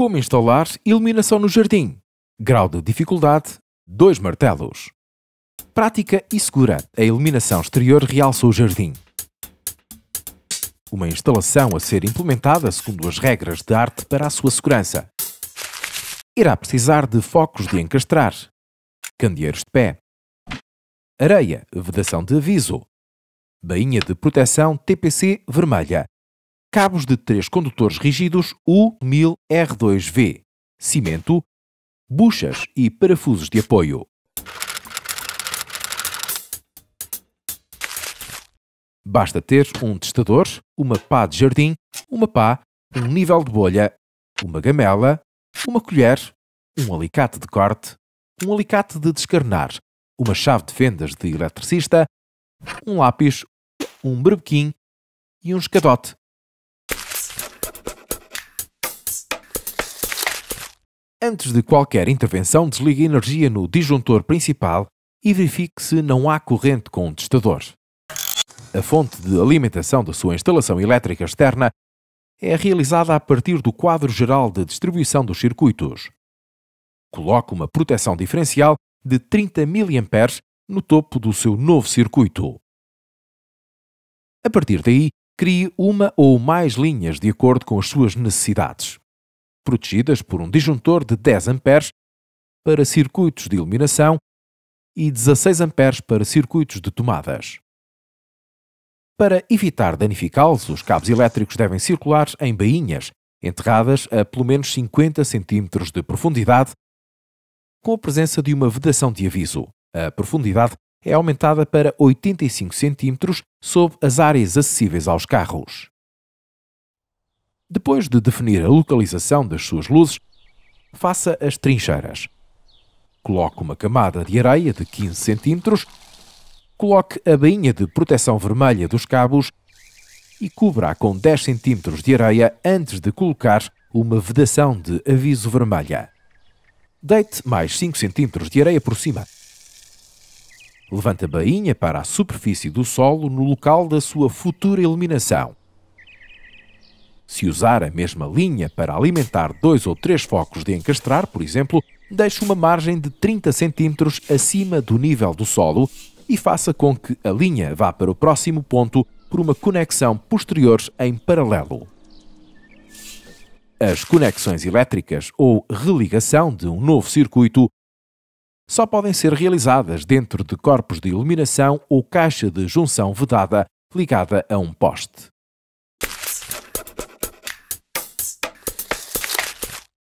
Como instalar iluminação no jardim. Grau de dificuldade: 2 martelos. Prática e segura, a iluminação exterior realça o jardim. Uma instalação a ser implementada segundo as regras de arte para a sua segurança. Irá precisar de focos de encastrar, candeeiros de pé, areia, vedação de aviso, bainha de proteção TPC vermelha cabos de três condutores rígidos U1000R2V, cimento, buchas e parafusos de apoio. Basta ter um testador, uma pá de jardim, uma pá, um nível de bolha, uma gamela, uma colher, um alicate de corte, um alicate de descarnar, uma chave de fendas de eletricista, um lápis, um berbequim e um escadote Antes de qualquer intervenção, desligue a energia no disjuntor principal e verifique se não há corrente com o testador. A fonte de alimentação da sua instalação elétrica externa é realizada a partir do quadro geral de distribuição dos circuitos. Coloque uma proteção diferencial de 30 mA no topo do seu novo circuito. A partir daí, crie uma ou mais linhas de acordo com as suas necessidades protegidas por um disjuntor de 10 amperes para circuitos de iluminação e 16 amperes para circuitos de tomadas. Para evitar danificá-los, os cabos elétricos devem circular em bainhas, enterradas a pelo menos 50 cm de profundidade, com a presença de uma vedação de aviso. A profundidade é aumentada para 85 cm sob as áreas acessíveis aos carros. Depois de definir a localização das suas luzes, faça as trincheiras. Coloque uma camada de areia de 15 cm, coloque a bainha de proteção vermelha dos cabos e cubra com 10 cm de areia antes de colocar uma vedação de aviso vermelha. Deite mais 5 cm de areia por cima. Levante a bainha para a superfície do solo no local da sua futura iluminação. Se usar a mesma linha para alimentar dois ou três focos de encastrar, por exemplo, deixe uma margem de 30 cm acima do nível do solo e faça com que a linha vá para o próximo ponto por uma conexão posterior em paralelo. As conexões elétricas ou religação de um novo circuito só podem ser realizadas dentro de corpos de iluminação ou caixa de junção vedada ligada a um poste.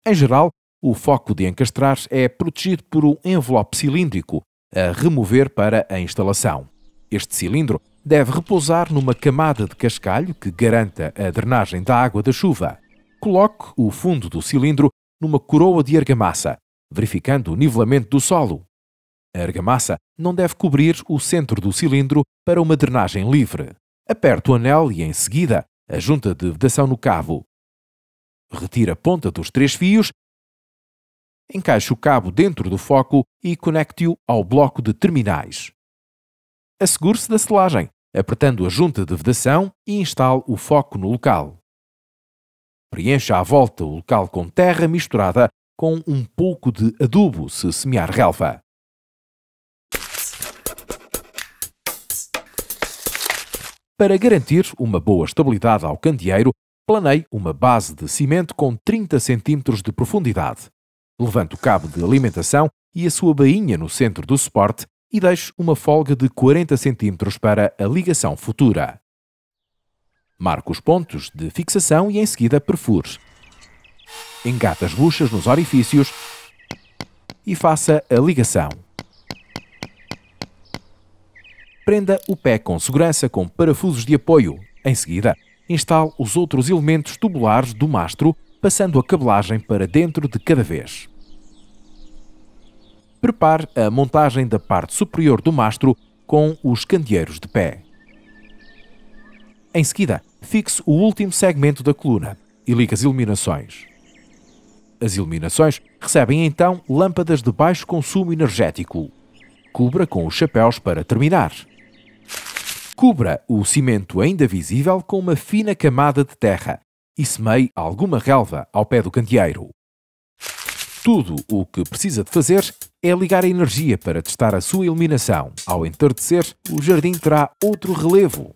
Em geral, o foco de encastrar é protegido por um envelope cilíndrico a remover para a instalação. Este cilindro deve repousar numa camada de cascalho que garanta a drenagem da água da chuva. Coloque o fundo do cilindro numa coroa de argamassa, verificando o nivelamento do solo. A argamassa não deve cobrir o centro do cilindro para uma drenagem livre. Aperte o anel e, em seguida, a junta de vedação no cabo retira a ponta dos três fios, encaixe o cabo dentro do foco e conecte-o ao bloco de terminais. Assegure-se da selagem, apertando a junta de vedação e instale o foco no local. Preencha à volta o local com terra misturada com um pouco de adubo se semear relva. Para garantir uma boa estabilidade ao candeeiro, planei uma base de cimento com 30 centímetros de profundidade. Levanto o cabo de alimentação e a sua bainha no centro do suporte e deixo uma folga de 40 centímetros para a ligação futura. Marco os pontos de fixação e em seguida perfure. Engata as buchas nos orifícios e faça a ligação. Prenda o pé com segurança com parafusos de apoio. Em seguida, instale os outros elementos tubulares do mastro, passando a cabelagem para dentro de cada vez. Prepare a montagem da parte superior do mastro com os candeeiros de pé. Em seguida, fixe o último segmento da coluna e ligue as iluminações. As iluminações recebem então lâmpadas de baixo consumo energético. Cubra com os chapéus para terminar. Cubra o cimento ainda visível com uma fina camada de terra e semeie alguma relva ao pé do candeeiro. Tudo o que precisa de fazer é ligar a energia para testar a sua iluminação. Ao entardecer, o jardim terá outro relevo.